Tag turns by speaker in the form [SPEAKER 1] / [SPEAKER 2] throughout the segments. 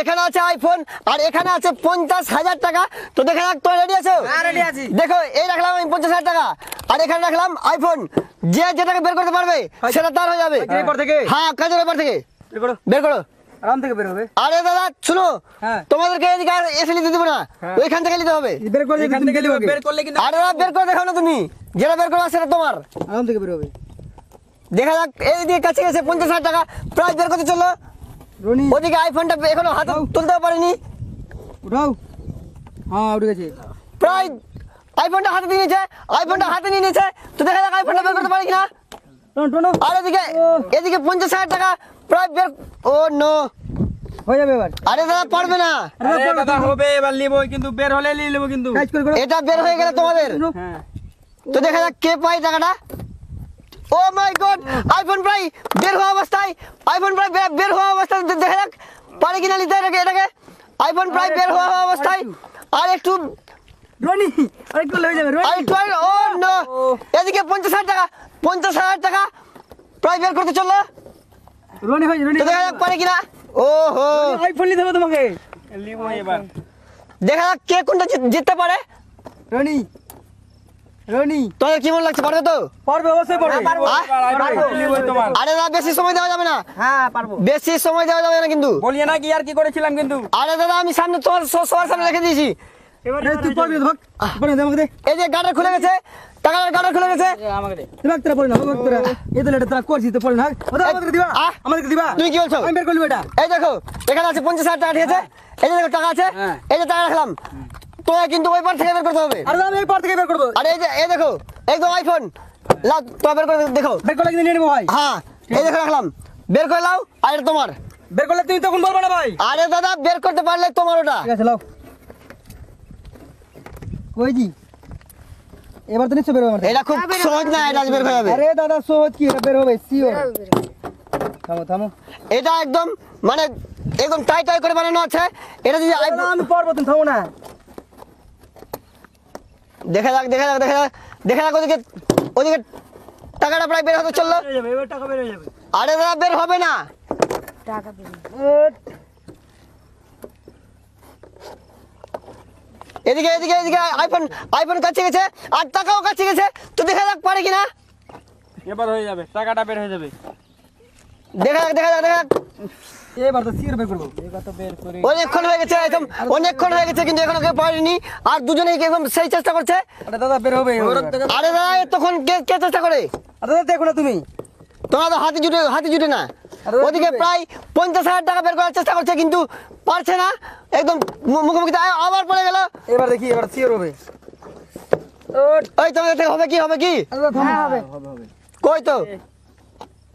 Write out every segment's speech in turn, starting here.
[SPEAKER 1] এখানে আছে আইফোন আর এখানে আছে পঞ্চাশ হাজার টাকা তো দেখে রাখ তো রেডি আছো হ্যাঁ, দেখো এই রাখলাম আমি পঞ্চাশ হাজার টাকা আর এখানে রাখলাম আইফোন যে যেটাকে বের করতে পারবে সেটা তার হয়ে যাবে হ্যাঁ কাজের ব্যাপার থেকে বের করো দেখা যাক এই দিকে কাছে গেছে পঞ্চাশ হাজার টাকা প্রাইস বের করতে চলো রনি ওদিকে আইফোনটা এখনো হাতে তুলতে পারিনি উঠাও হ্যাঁ উঠে গেছে প্রায় আইফোনটা হাতে নিয়ে নিয়েছে আইফোনটা হাতে নিয়ে নিয়েছে তো দেখা যাক আইফোনটা বের করতে পারি কিনা আর এদিকে এদিকে পঞ্চাশ হাজার টাকা প্রায় বের ও নো হয়ে যাবে আরে দাদা পারবে না হবে এবার নিবো কিন্তু বের হলে নিয়ে নেবো কিন্তু এটা বের হয়ে গেলে তোমাদের হ্যাঁ। তো দেখা যাক কে পাই টাকাটা ও মাই গড আইফোন প্রাই বেহর অবস্থা আইফোন প্রাই বেহর অবস্থা দেখে পড়ে কিনা দিতে রেগে আইফোন প্রাই বেহর অবস্থা আর একটু রনি আরে কেউ લઈ যাবে রনি আইটু ও নো এদিকে 55 টাকা 5000 টাকা প্রাই ফে করতে চলল রনি হই রনি টাকা পড়ে কিনা ও হো আইফোন নিতে হবে তোমাকে লিবো এবার দেখা যাক কে কোনটা জিততে পারে রনি রনি তোদের কেমন লাগছে পারবে তো পারবে অবশ্যই পারবে হ্যাঁ, আরে না বেশি সময় দেওয়া যাবে না হ্যাঁ পারবো বেশি সময় দেওয়া যাবে না কিন্তু বলিয়ে না কি আর কি করেছিলাম কিন্তু আরে দাদা আমি সামনে তোর সবার সামনে রেখে দিয়েছি এই যে গার্ডার খুলে গেছে টাকার গার্ডার খুলে গেছে আমাকে দে তোরা পড়ে না তোরা এই তো লেটা তোরা করছিস তো পড়ে না আমাকে দিবা আমাকে দিবা তুমি কি বলছো আমি বের করলি বেটা এই দেখো এখানে আছে 50000 টাকা ঠিক আছে হ্যাঁ। এই দেখো টাকা আছে হ্যাঁ। এই যে টাকা রাখলাম কিন্তু ওই পার থেকে বের করতে হবে আরে আমি এই পার থেকে বের করব আরে এই যে এই দেখো একদম আইফোন বের করে দেখো বের করে নিয়ে ভাই হ্যাঁ এই দেখো রাখলাম বের করে লাও আর তোমার বের করলে তুমি তখন না ভাই আরে দাদা বের করতে পারলে তোমার ওটা ঠিক আছে লাও কই এবার তো নিচে বের হবে এটা খুব সহজ না এটা বের আরে দাদা সহজ কি এটা বের হবে থামো থামো এটা একদম মানে একদম টাই টাই করে বানানো আছে এটা যদি আমি পারবো তুমি থামো না দেখা যাক দেখা যাক দেখা যাক দেখে যাক ওদিকে ওদিকে টাকাটা প্রায় বের হতে চললো আরে দাদা বের হবে না এদিকে এদিকে এদিকে আইফোন আইফোন কাছে গেছে আর টাকাও কাছে গেছে তো দেখা যাক পারে কিনা এবার হয়ে যাবে টাকাটা বের হয়ে যাবে দেখা যাক দেখা যাক দেখা যাক অনেকক্ষণ হয়ে গেছে অনেকক্ষণ হয়ে গেছে কিন্তু কেউ আর দুজনেই চেষ্টা করছে আরে তখন কে কে চেষ্টা করে হাতি জুটে হাতি জুটে না ওদিকে প্রায় পঞ্চাশ হাজার টাকা বের করার চেষ্টা করছে কিন্তু পারছে না একদম মুখোমুখি আবার পড়ে গেল এবার দেখি এবার সিওর হবে তোমাদের হবে কি হবে কি হ্যাঁ, হবে কই তো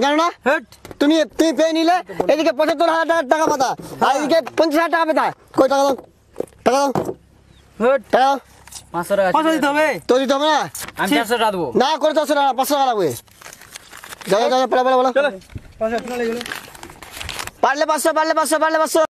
[SPEAKER 1] তুমি তুমি পেয়ে নিলে এদিকে পঁচাত্তর হাজার টাকা পাতা আর এদিকে পঞ্চাশ হাজার টাকা পেতা কই টাকা দাও টাকা দাও টাকা দাও হবে তো দিতে না করে চারশো টাকা পাঁচশো টাকা লাগবে পারলে পাঁচশো পারলে পাঁচশো পারলে পাঁচশো